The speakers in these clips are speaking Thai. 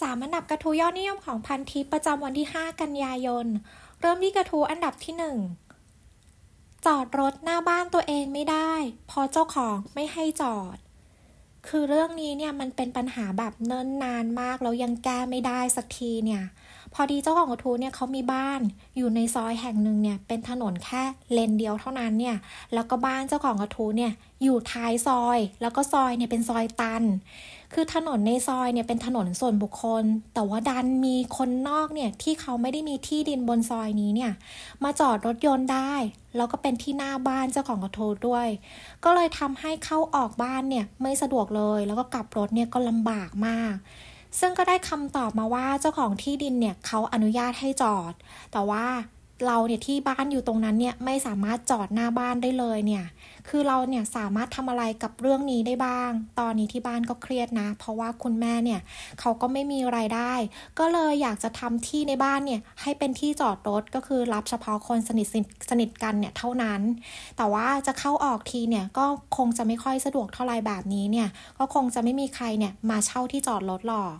สามอันดับกระทู้ยอดนิยมของพันทิปประจำวันที่ 5 กันยายน เริ่มที่กระทู้อันดับที่ 1 จอดรถหน้าบ้านตัวเองไม่ได้ พอเจ้าของไม่ให้จอด คือเรื่องนี้เนี่ยมันเป็นปัญหาแบบเนิ่นนานมากแล้วยังแก้ไม่ได้สักทีเนี่ยพอดีเจ้าของกระทู้เนี่ยเขามีบ้านอยู่ในซอยแห่งหนึ่งเนี่ย เป็นถนนแค่เลนเดียวเท่านั้นเนี่ย แล้วก็บ้านเจ้าของกระทู้เนี่ย อยู่ท้ายซอยแล้วก็ซอยเนี่ยเป็นซอยตัน คือถนนในซอยเนี่ยเป็นถนนส่วนบุคคล แต่ว่าดันมีคนนอกเนี่ยที่เขาไม่ได้มีที่ดินบนซอยนี้เนี่ย มาจอดรถยนต์ได้ แล้วก็เป็นที่หน้าบ้านเจ้าของกระทู้ด้วย ก็เลยทำให้เข้าออกบ้านเนี่ย ไม่สะดวกเลย แล้วก็กลับรถเนี่ยก็ลำบากมากซึ่งก็ได้คำตอบมาว่าเจ้าของที่ดินเนี่ยเขาอนุญาตให้จอด แต่ว่าเราเนี่ยที่บ้านอยู่ตรงนั้นเนี่ยไม่สามารถจอดหน้าบ้านได้เลยเนี่ย คือเราเนี่ยสามารถทำอะไรกับเรื่องนี้ได้บ้าง ตอนนี้ที่บ้านก็เครียดนะ เพราะว่าคุณแม่เนี่ยเขาก็ไม่มีไรายได้ ก็เลยอยากจะทำที่ในบ้านเนี่ยให้เป็นที่จอดรถก็คือรับเฉพาะคนสนิทสนิทกันเนี่ยเท่านั้น แต่ว่าจะเข้าออกทีเนี่ยก็คงจะไม่ค่อยสะดวกเท่าไรแบบนี้เนี่ย ก็คงจะไม่มีใครเนี่ยมาเช่าที่จอดรถหรอก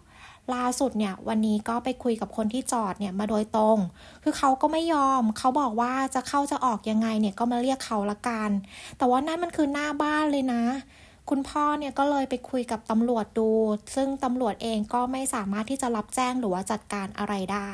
ล่าสุดเนี่ยวันนี้ก็ไปคุยกับคนที่จอดเนี่ยมาโดยตรง คือเขาก็ไม่ยอม เขาบอกว่าจะเข้าจะออกยังไงเนี่ยก็มาเรียกเขาละกัน แต่ว่านั่นมันคือหน้าบ้านเลยนะ คุณพ่อเนี่ยก็เลยไปคุยกับตำรวจดู ซึ่งตำรวจเองก็ไม่สามารถที่จะรับแจ้งหรือว่าจัดการอะไรได้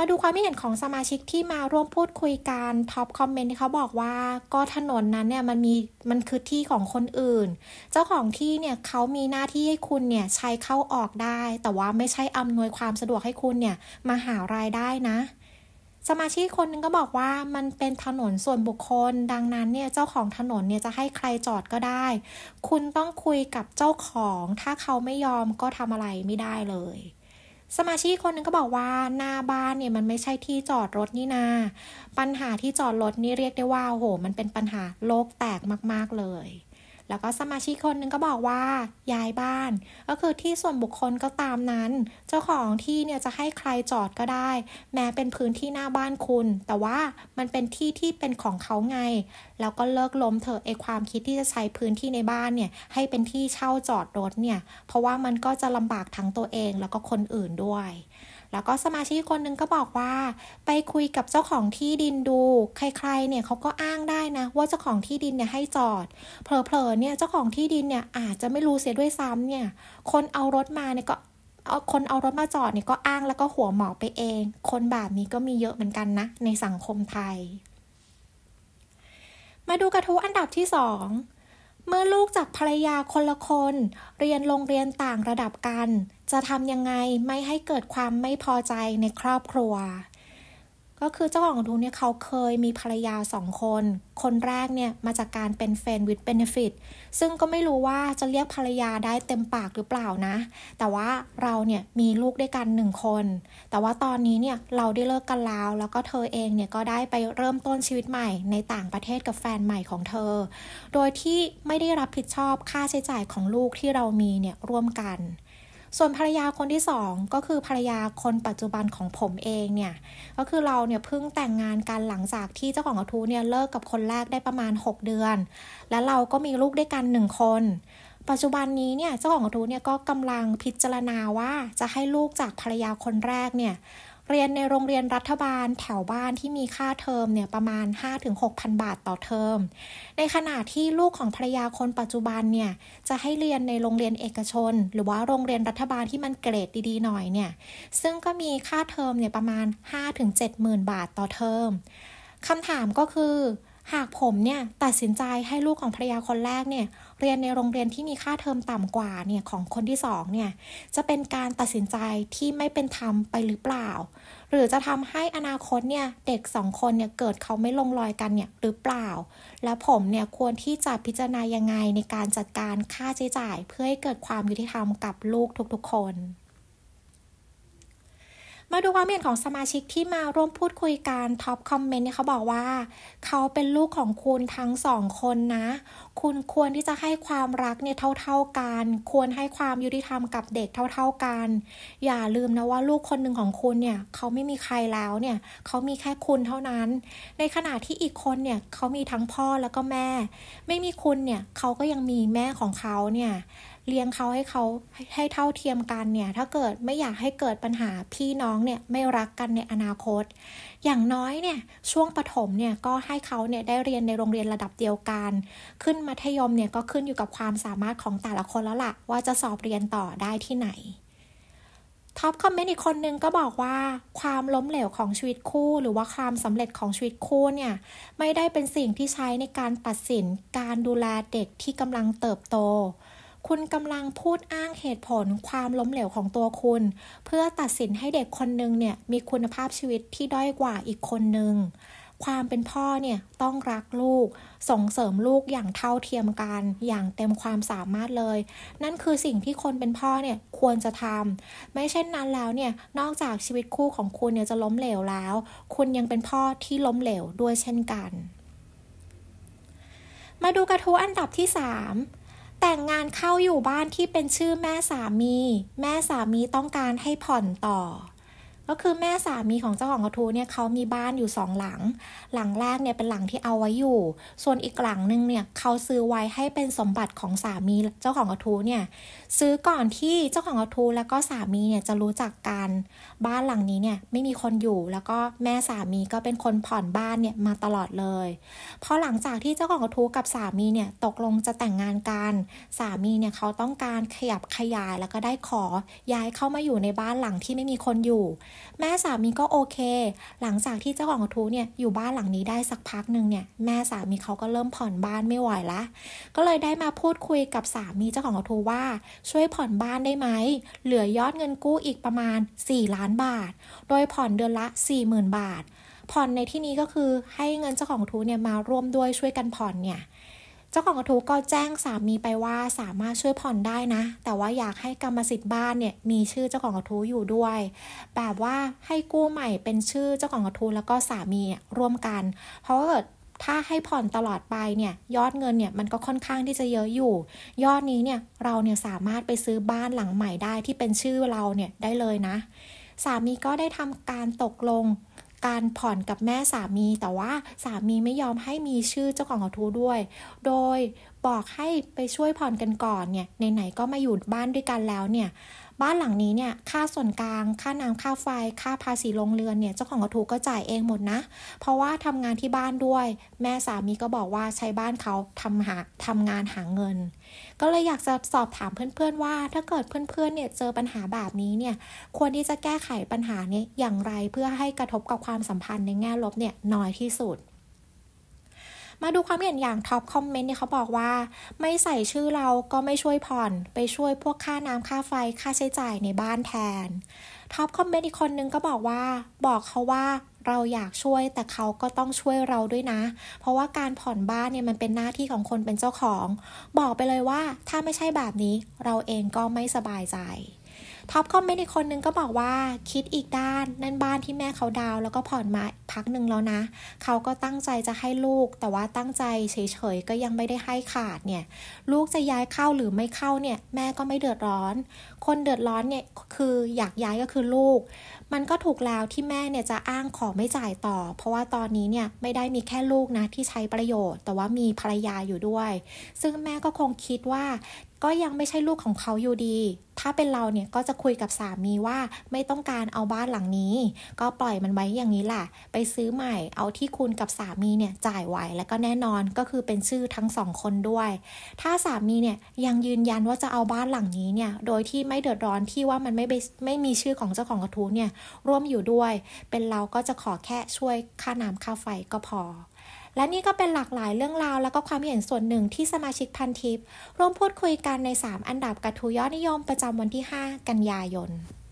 มาดูความเห็นของสมาชิกที่มาร่วมพูดคุยกันท็อปคอมเมนต์เขาบอกว่าก็ถนนนั้นเนี่ยมันมีมันคือที่ของคนอื่น เจ้าของที่เนี่ยเขามีหน้าที่ให้คุณเนี่ย ใช้เข้าออกได้ แต่ว่าไม่ใช่อำนวยความสะดวกให้คุณเนี่ยมาหารายได้นะ สมาชิกคนนึงก็บอกว่ามันเป็นถนนส่วนบุคคลดังนั้นเนี่ย เจ้าของถนนเนี่ยจะให้ใครจอดก็ได้ คุณต้องคุยกับเจ้าของ ถ้าเขาไม่ยอมก็ทำอะไรไม่ได้เลยสมาชิกคนนึงก็บอกว่า หน้าบ้านเนี่ยมันไม่ใช่ที่จอดรถนี่นา ปัญหาที่จอดรถนี่เรียกได้ว่าโห มันเป็นปัญหาโลกแตกมาก ๆ เลยแล้วก็สมาชิกคนนึงก็บอกว่าย้ายบ้าน ก็คือที่ส่วนบุคคลก็ตามนั้น เจ้าของที่เนี่ยจะให้ใครจอดก็ได้ แม้เป็นพื้นที่หน้าบ้านคุณ แต่ว่ามันเป็นที่ที่เป็นของเขาไง แล้วก็เลิกล้มเถอะไอความคิดที่จะใช้พื้นที่ในบ้านเนี่ยให้เป็นที่เช่าจอดรถเนี่ยเพราะว่ามันก็จะลำบากทั้งตัวเองแล้วก็คนอื่นด้วยแล้วก็สมาชิกคนหนึ่งก็บอกว่าไปคุยกับเจ้าของที่ดินดู ใครๆ เนี่ยเขาก็อ้างได้นะ ว่าเจ้าของที่ดินเนี่ยให้จอดเผลอๆเนี่ยเจ้าของที่ดินเนี่ยอาจจะไม่รู้เสียด้วยซ้ำเนี่ยคนเอารถมาเนี่ยก็คนเอารถมาจอดเนี่ยก็อ้างแล้วก็หัวหมอไปเอง คนแบบนี้ก็มีเยอะเหมือนกันนะ ในสังคมไทย มาดูกระทู้อันดับที่สองเมื่อลูกจากภรรยาคนละคนเรียนโรงเรียนต่างระดับกัน จะทำยังไงไม่ให้เกิดความไม่พอใจในครอบครัวก็คือเจ้าของทุนเนี่ยเขาเคยมีภรรยาสองคน คนแรกเนี่ยมาจากการเป็นแฟนวิดเบเนฟิตซึ่งก็ไม่รู้ว่าจะเรียกภรรยาได้เต็มปากหรือเปล่านะ แต่ว่าเราเนี่ยมีลูกด้วยกันหนึ่งคน แต่ว่าตอนนี้เนี่ยเราได้เลิกกันแล้วแล้วก็เธอเองเนี่ยก็ได้ไปเริ่มต้นชีวิตใหม่ ในต่างประเทศกับแฟนใหม่ของเธอ โดยที่ไม่ได้รับผิดชอบค่าใช้จ่ายของลูกที่เรามีเนี่ยร่วมกันส่วนภรรยาคนที่สองก็คือ ภรรยาคนปัจจุบันของผมเองเนี่ย ก็คือเราเนี่ยเพิ่งแต่งงานกันหลังจากที่เจ้าของกระทู้เนี่ยเลิกกับคนแรกได้ประมาณ 6 เดือน และเราก็มีลูกด้วยกันหนึ่งคน ปัจจุบันนี้เนี่ยเจ้าของกระทู้เนี่ยก็กำลังพิจารณาว่าจะให้ลูกจากภรรยาคนแรกเนี่ยเรียนในโรงเรียนรัฐบาลแถวบ้านที่มีค่าเทอมเนี่ยประมาณ 5-6,000 บาทต่อเทอม ในขณะที่ลูกของภรรยาคนปัจจุบันเนี่ย จะให้เรียนในโรงเรียนเอกชน หรือว่าโรงเรียนรัฐบาลที่มันเกรดดีๆหน่อยเนี่ย ซึ่งก็มีค่าเทอมเนี่ยประมาณ5-70,000 บาทต่อเทอมคำถามก็คือหากผมเนี่ยตัดสินใจให้ลูกของภรรยาคนแรกเนี่ยเรียนในโรงเรียนที่มีค่าเทอมต่ำกว่าเนี่ยของคนที่สองเนี่ยจะเป็นการตัดสินใจที่ไม่เป็นธรรมไปหรือเปล่า หรือจะทำให้อนาคตเนี่ยเด็กสองคนเนี่ยเกิดเขาไม่ลงรอยกันเนี่ยหรือเปล่า และผมเนี่ยควรที่จะพิจารณายังไงในการจัดการค่าใช้จ่าย เพื่อให้เกิดความยุติธรรมกับลูกทุกๆคนมาดูความเห็นของสมาชิกที่มาร่วมพูดคุยกันท็อปคอมเมนต์เนี่ยเขาบอกว่าเขาเป็นลูกของคุณทั้งสองคนนะ คุณควรที่จะให้ความรักเนี่ยเท่าๆกันควรให้ความยุติธรรมกับเด็กเท่าๆกัน อย่าลืมนะว่า ลูกคนหนึ่งของคุณเนี่ยเขาไม่มีใครแล้วเนี่ยเขามีแค่คุณเท่านั้น ในขณะที่อีกคนเนี่ยเขามีทั้งพ่อแล้วก็แม่ ไม่มีคุณเนี่ยเขาก็ยังมีแม่ของเขาเนี่ยเลี้ยงเขาให้เขาให้เท่าเทียมกันเนี่ย ถ้าเกิดไม่อยากให้เกิดปัญหาพี่น้องเนี่ย ไม่รักกันในอนาคต อย่างน้อยเนี่ย ช่วงปฐมเนี่ย ก็ให้เขาเนี่ย ได้เรียนในโรงเรียนระดับเดียวกัน ขึ้นมัธยมเนี่ย ก็ขึ้นอยู่กับความสามารถของแต่ละคน แล้วละ่ะว่าจะสอบเรียนต่อได้ที่ไหน ท็อปคอมเมนต์อีกคนนึงก็บอกว่าความล้มเหลวของชีวิตคู่หรือว่าความสำเร็จของชีวิตคู่เนี่ยไม่ได้เป็นสิ่งที่ใช้ในการตัดสินการดูแลเด็กที่กำลังเติบโตคุณกำลังพูดอ้างเหตุผลความล้มเหลวของตัวคุณ เพื่อตัดสินให้เด็กคนหนึ่งเนี่ยมีคุณภาพชีวิตที่ด้อยกว่าอีกคนหนึ่ง ความเป็นพ่อเนี่ยต้องรักลูก ส่งเสริมลูกอย่างเท่าเทียมกันอย่างเต็มความสามารถเลย นั่นคือสิ่งที่คนเป็นพ่อเนี่ยควรจะทำไม่เช่นนั้นแล้วเนี่ยนอกจากชีวิตคู่ของคุณเนี่ยจะล้มเหลวแล้ว คุณยังเป็นพ่อที่ล้มเหลวด้วยเช่นกัน มาดูกระทู้อันดับที่3แต่งงานเข้าอยู่บ้านที่เป็นชื่อแม่สามี แม่สามีต้องการให้ผ่อนต่อก็คือแม่สามีของเจ้าของกระทู้เนี่ยเขามีบ้านอยู่สองหลัง หลังแรกเนี่ยเป็นหลังที่เอาไว้อยู่ ส่วนอีกหลังหนึ่งเนี่ยเขาซื้อไว้ให้เป็นสมบัติของสามีเจ้าของกระทู้เนี่ยซื้อก่อนที่เจ้าของกระทู้แล้วก็สามีเนี่ยจะรู้จักกันบ้านหลังนี้เนี่ยไม่มีคนอยู่แล้วก็แม่สามีก็เป็นคนผ่อนบ้านเนี่ยมาตลอดเลยพอหลังจากที่เจ้าของกระทู้กับสามีเนี่ยตกลงจะแต่งงานกันสามีเนี่ยเขาต้องการขยับขยายแล้วก็ได้ขอย้ายเข้ามาอยู่ในบ้านหลังที่ไม่มีคนอยู่แม่สามีก็โอเค หลังจากที่เจ้าของกระทู้เนี่ยอยู่บ้านหลังนี้ได้สักพักหนึ่งเนี่ยแม่สามีเขาก็เริ่มผ่อนบ้านไม่ไหวละ ก็เลยได้มาพูดคุยกับสามีเจ้าของกระทู้ว่า ช่วยผ่อนบ้านได้ไหมเหลือยอดเงินกู้อีกประมาณ 4 ล้านบาท โดยผ่อนเดือนละ 4 0 0่นบาท ผ่อนในที่นี้ก็คือให้เงินเจ้าของทูเนี่ยมาร่วมด้วยช่วยกันผ่อนเนี่ยจ้าของกระทู้ก็แจ้งสามีไปว่าสามารถช่วยผ่อนได้นะ แต่ว่าอยากให้กรรมสิทธิ์บ้านเนี่ยมีชื่อเจ้าของกระทู้อยู่ด้วยแบบว่าให้กู้ใหม่เป็นชื่อเจ้าของกระทู้แล้วก็สามีร่วมกัน เพราะว่าถ้าให้ผ่อนตลอดไปเนี่ยยอดเงินเนี่ยมันก็ค่อนข้างที่จะเยอะอยู่ ยอดนี้เนี่ยเราเนี่ยสามารถไปซื้อบ้านหลังใหม่ได้ที่เป็นชื่อเราเนี่ยได้เลยนะสามีก็ได้ทำการตกลงการผ่อนกับแม่สามีแต่ว่าสามีไม่ยอมให้มีชื่อเจ้าของกระทู้ด้วย โดย บอกให้ไปช่วยผ่อนกันก่อนเนี่ยไหนๆก็มาอยู่บ้านด้วยกันแล้วเนี่ยบ้านหลังนี้เนี่ยค่าส่วนกลาง ค่าน้ำค่าไฟ ค่าภาษีโรงเรือนเนี่ยเจ้าของกระทูก็จ่ายเองหมดนะ เพราะว่าทำงานที่บ้านด้วย แม่สามีก็บอกว่าใช้บ้านเขาทำหาทำงานหาเงิน ก็เลยอยากจะสอบถามเพื่อน ๆว่า ถ้าเกิดเพื่อนๆเนี่ยเจอปัญหาแบบนี้เนี่ยควรที่จะแก้ไขปัญหานี้อย่างไรเพื่อให้กระทบกับความสัมพันธ์ในแง่ลบเนี่ยน้อยที่สุดมาดูความเห็นอย่างท็อปคอมเมนต์เนี่ยเขาบอกว่า ไม่ใส่ชื่อเราก็ไม่ช่วยผ่อน ไปช่วยพวกค่าน้ำค่าไฟค่าใช้จ่ายในบ้านแทนท็อปคอมเมนต์อีกคนนึงก็บอกว่า บอกเขาว่าเราอยากช่วยแต่เขาก็ต้องช่วยเราด้วยนะ เพราะว่าการผ่อนบ้านเนี่ยมันเป็นหน้าที่ของคนเป็นเจ้าของ บอกไปเลยว่าถ้าไม่ใช่แบบนี้เราเองก็ไม่สบายใจท็อปคอมเมนต์อีกคนนึงก็บอกว่าคิดอีกด้านนั่นบ้านที่แม่เขาดาวแล้วก็ผ่อนมาพักหนึ่งแล้วนะเขาก็ตั้งใจจะให้ลูกแต่ว่าตั้งใจเฉยๆก็ยังไม่ได้ให้ขาดเนี่ยลูกจะย้ายเข้าหรือไม่เข้าเนี่ยแม่ก็ไม่เดือดร้อน คนเดือดร้อนเนี่ยคืออยากย้ายก็คือลูกมันก็ถูกแล้วที่แม่เนี่ยจะอ้างขอไม่จ่ายต่อ เพราะว่าตอนนี้เนี่ยไม่ได้มีแค่ลูกนะที่ใช้ประโยชน์ แต่ว่ามีภรรยาอยู่ด้วย ซึ่งแม่ก็คงคิดว่า ก็ยังไม่ใช่ลูกของเขาอยู่ดี ถ้าเป็นเราเนี่ยก็จะคุยกับสามีว่าไม่ต้องการเอาบ้านหลังนี้ ก็ปล่อยมันไว้อย่างนี้แหละ ไปซื้อใหม่เอาที่คุณกับสามีเนี่ยจ่ายไหวแล้วก็แน่นอนก็คือเป็นชื่อทั้งสองคนด้วย ถ้าสามีเนี่ยยังยืนยันว่าจะเอาบ้านหลังนี้เนี่ยโดยที่ไม่เดือดร้อนที่ว่ามันไม่ไม่มีชื่อของเจ้าของกระทู้เนี่ยร่วมอยู่ด้วย เป็นเราก็จะขอแค่ช่วยค่าน้ำค่าไฟก็พอ และนี่ก็เป็นหลากหลายเรื่องราวและก็ความเห็นส่วนหนึ่งที่สมาชิกพันทิป ร่วมพูดคุยกันใน 3 อันดับกระทูยอดนิยมประจำวันที่ 5 กันยายน